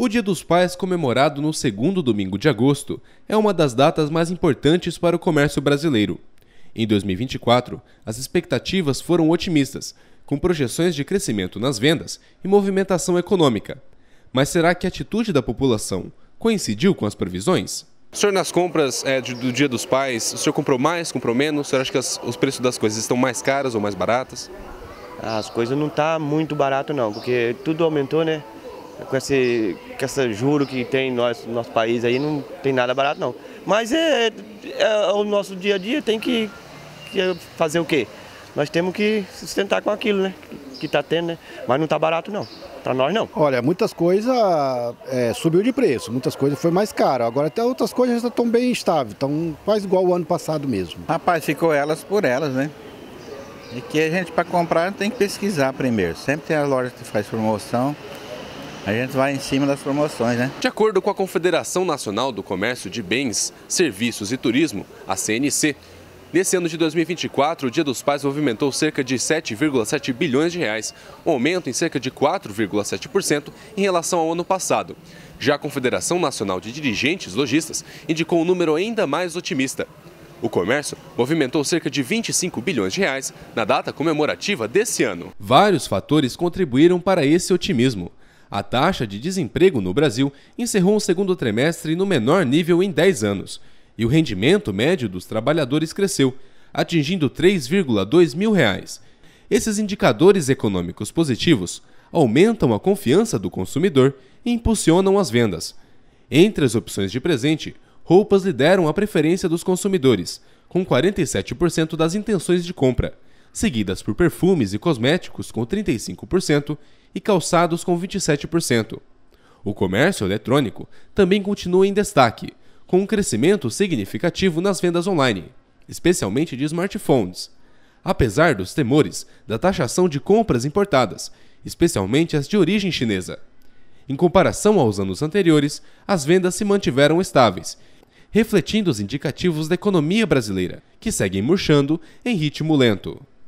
O Dia dos Pais, comemorado no segundo domingo de agosto, é uma das datas mais importantes para o comércio brasileiro. Em 2024, as expectativas foram otimistas, com projeções de crescimento nas vendas e movimentação econômica. Mas será que a atitude da população coincidiu com as previsões? O senhor, nas compras é, do Dia dos Pais, o senhor comprou mais, comprou menos? O senhor acha que as, os preços das coisas estão mais caras ou mais baratas? As coisas não estão tá muito barato não, porque tudo aumentou, né? com esse, com esse juro que tem no nosso, país aí, não tem nada barato não. Mas é, é, é o nosso dia a dia, tem que, que, fazer o quê? Nós temos que sustentar com aquilo, né? Que está tendo, né? Mas não está barato não, para nós não. Olha, muitas coisas é, subiu de preço, muitas coisas foi mais caro. Agora até outras coisas estão bem estáveis, estão quase igual o ano passado mesmo. Rapaz, ficou elas por elas, né? E que a gente para comprar tem que pesquisar primeiro. Sempre tem as lojas que faz promoção. A gente vai em cima das promoções, né? De acordo com a Confederação Nacional do Comércio de Bens, Serviços e Turismo, a CNC, nesse ano de 2024, o Dia dos Pais movimentou cerca de 7,7 bilhões de reais, um aumento em cerca de 4,7% em relação ao ano passado. Já a Confederação Nacional de Dirigentes Lojistas indicou um número ainda mais otimista. O comércio movimentou cerca de 25 bilhões de reais na data comemorativa desse ano. Vários fatores contribuíram para esse otimismo a taxa de desemprego no Brasil encerrou o segundo trimestre no menor nível em 10 anos, e o rendimento médio dos trabalhadores cresceu, atingindo 3,2 mil reais. Esses indicadores econômicos positivos aumentam a confiança do consumidor e impulsionam as vendas. Entre as opções de presente, roupas lideram a preferência dos consumidores, com 47% das intenções de compra, seguidas por perfumes e cosméticos com 35% e calçados com 27%. O comércio eletrônico também continua em destaque, com um crescimento significativo nas vendas online, especialmente de smartphones, apesar dos temores da taxação de compras importadas, especialmente as de origem chinesa. Em comparação aos anos anteriores, as vendas se mantiveram estáveis, refletindo os indicativos da economia brasileira, que seguem murchando em ritmo lento.